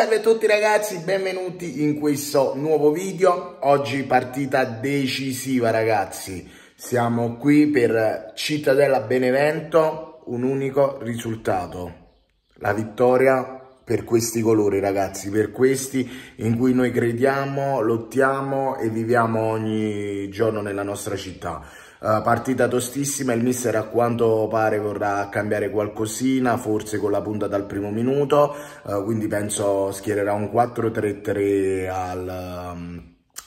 Salve a tutti ragazzi, benvenuti in questo nuovo video. Oggi partita decisiva ragazzi. Siamo qui per Cittadella Benevento, un unico risultato. La vittoria per questi colori ragazzi, per questi in cui noi crediamo, lottiamo e viviamo ogni giorno nella nostra città. Eh, partita tostissima, il mister a quanto pare vorrà cambiare qualcosina, forse con la punta dal primo minuto, uh, quindi penso schiererà un 4-3-3 um, mm,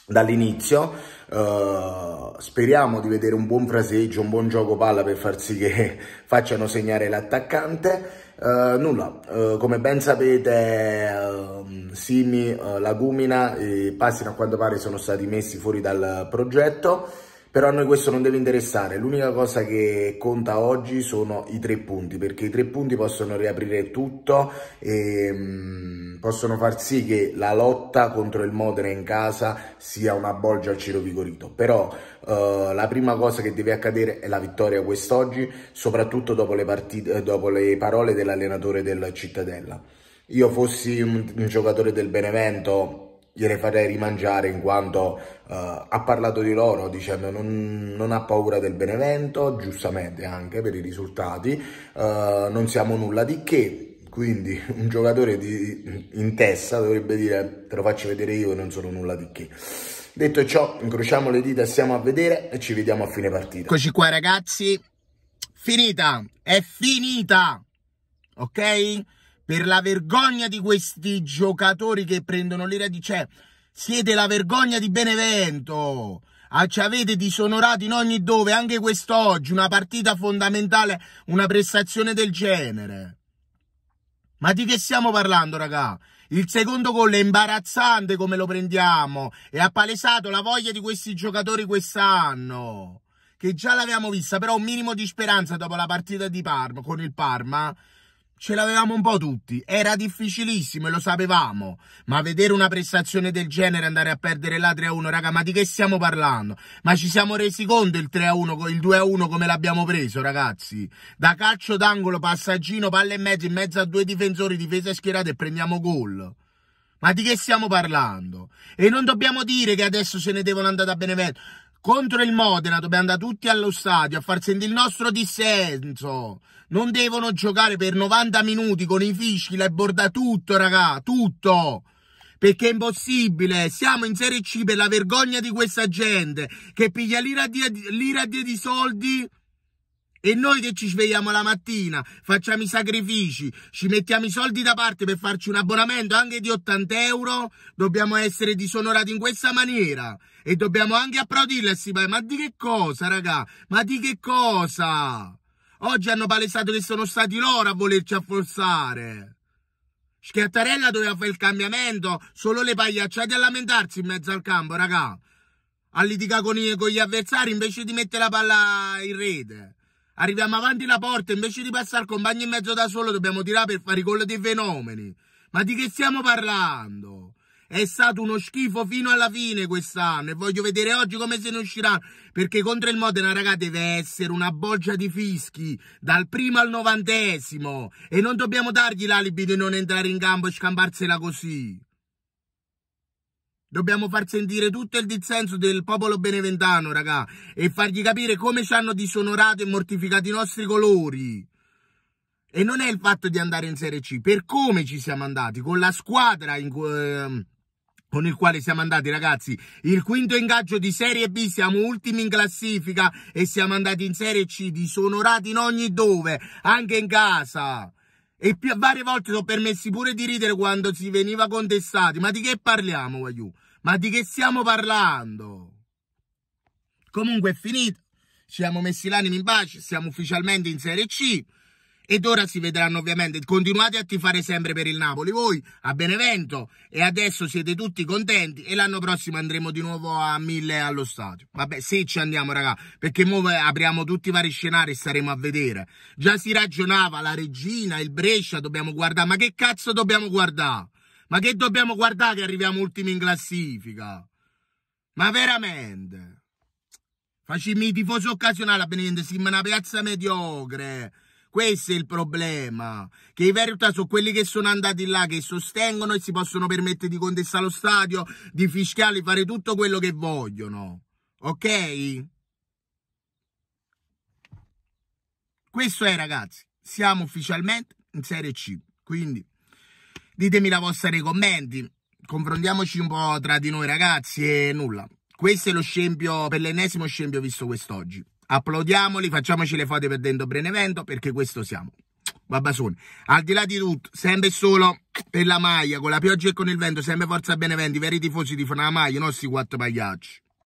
dall'inizio. Uh, speriamo di vedere un buon fraseggio, un buon gioco palla per far sì che facciano segnare l'attaccante. Uh, nulla, uh, come ben sapete uh, Simi, Lagumina e Passino a quanto pare sono stati messi fuori dal progetto però a noi questo non deve interessare, l'unica cosa che conta oggi sono i tre punti, perché i tre punti possono riaprire tutto e mm, possono far sì che la lotta contro il Modena in casa sia una bolgia al Ciro Vigorito. Però eh, la prima cosa che deve accadere è la vittoria quest'oggi, soprattutto dopo le, partite, eh, dopo le parole dell'allenatore del Cittadella. Io fossi un, un giocatore del Benevento gliele farei rimangiare in quanto uh, ha parlato di loro dicendo non, non ha paura del Benevento, giustamente anche per i risultati, uh, non siamo nulla di che, quindi un giocatore di, in testa dovrebbe dire te lo faccio vedere io e non sono nulla di che. Detto ciò, incrociamo le dita, stiamo a vedere e ci vediamo a fine partita. Eccoci qua ragazzi, finita, è finita, ok? per la vergogna di questi giocatori che prendono l'ira di c'è. Cioè, siete la vergogna di Benevento. Ah, ci avete disonorato in ogni dove, anche quest'oggi, una partita fondamentale, una prestazione del genere. Ma di che stiamo parlando, raga? Il secondo gol è imbarazzante come lo prendiamo e ha palesato la voglia di questi giocatori quest'anno. Che già l'avevamo vista, però un minimo di speranza dopo la partita di Parma con il Parma ce l'avevamo un po' tutti, era difficilissimo e lo sapevamo, ma vedere una prestazione del genere andare a perdere la 3-1, raga, ma di che stiamo parlando? Ma ci siamo resi conto il 3-1, il 2-1 come l'abbiamo preso, ragazzi? Da calcio d'angolo, passaggino, palla e mezzo in mezzo a due difensori, difesa schierata e prendiamo gol. Ma di che stiamo parlando? E non dobbiamo dire che adesso se ne devono andare a Benevento. Contro il Modena dobbiamo andare tutti allo stadio a far sentire il nostro dissenso. Non devono giocare per 90 minuti con i fischi, la borda tutto, raga, tutto. Perché è impossibile. Siamo in Serie C per la vergogna di questa gente che piglia l'ira di, l'ira di soldi e noi che ci svegliamo la mattina, facciamo i sacrifici, ci mettiamo i soldi da parte per farci un abbonamento anche di 80 euro, dobbiamo essere disonorati in questa maniera. E dobbiamo anche applaudirla e si ma di che cosa, raga? Ma di che cosa? Oggi hanno palesato che sono stati loro a volerci affossare. Schiattarella doveva fare il cambiamento, solo le pagliacciate a lamentarsi in mezzo al campo, raga. A litigare con gli avversari invece di mettere la palla in rete. Arriviamo avanti la porta, invece di passare il compagno in mezzo da solo dobbiamo tirare per fare i gol dei fenomeni. Ma di che stiamo parlando? È stato uno schifo fino alla fine quest'anno e voglio vedere oggi come se ne uscirà. Perché contro il Modena, raga, deve essere una bolgia di fischi dal primo al novantesimo. E non dobbiamo dargli l'alibi di non entrare in campo e scambarsela così. Dobbiamo far sentire tutto il dissenso del popolo beneventano, raga, e fargli capire come ci hanno disonorato e mortificato i nostri colori. E non è il fatto di andare in Serie C, per come ci siamo andati, con la squadra in cui... Ehm, con il quale siamo andati ragazzi il quinto ingaggio di Serie B siamo ultimi in classifica e siamo andati in Serie C disonorati in ogni dove anche in casa e più, varie volte sono permessi pure di ridere quando si veniva contestati ma di che parliamo Waiu? Ma di che stiamo parlando? Comunque è finito. Ci siamo messi l'anima in pace, siamo ufficialmente in Serie C. Ed ora si vedranno ovviamente. Continuate a tifare sempre per il Napoli voi a Benevento e adesso siete tutti contenti e l'anno prossimo andremo di nuovo a 1000 allo stadio. Vabbè, se ci andiamo, raga, perché mo apriamo tutti i vari scenari e staremo a vedere. Già si ragionava la regina, il Brescia, dobbiamo guardare, ma che cazzo dobbiamo guardare? Ma che dobbiamo guardare che arriviamo ultimi in classifica? Ma veramente? Facimmi tifoso occasionale a venire, siamo una piazza mediocre. Questo è il problema. Che i verità sono quelli che sono andati là, che sostengono e si possono permettere di contestare lo stadio, di fischiare, di fare tutto quello che vogliono. Ok? Questo è, ragazzi. Siamo ufficialmente in Serie C. Quindi Ditemi la vostra nei commenti. Confrontiamoci un po' tra di noi ragazzi e nulla. Questo è lo scempio, per l'ennesimo scempio visto quest'oggi. Applaudiamoli, facciamoci le foto per dentro Benevento perché questo siamo. Babasone. Al di là di tutto, sempre solo per la maglia, con la pioggia e con il vento, sempre forza Beneventi, veri tifosi di maglia i nostri quattro pagliacci.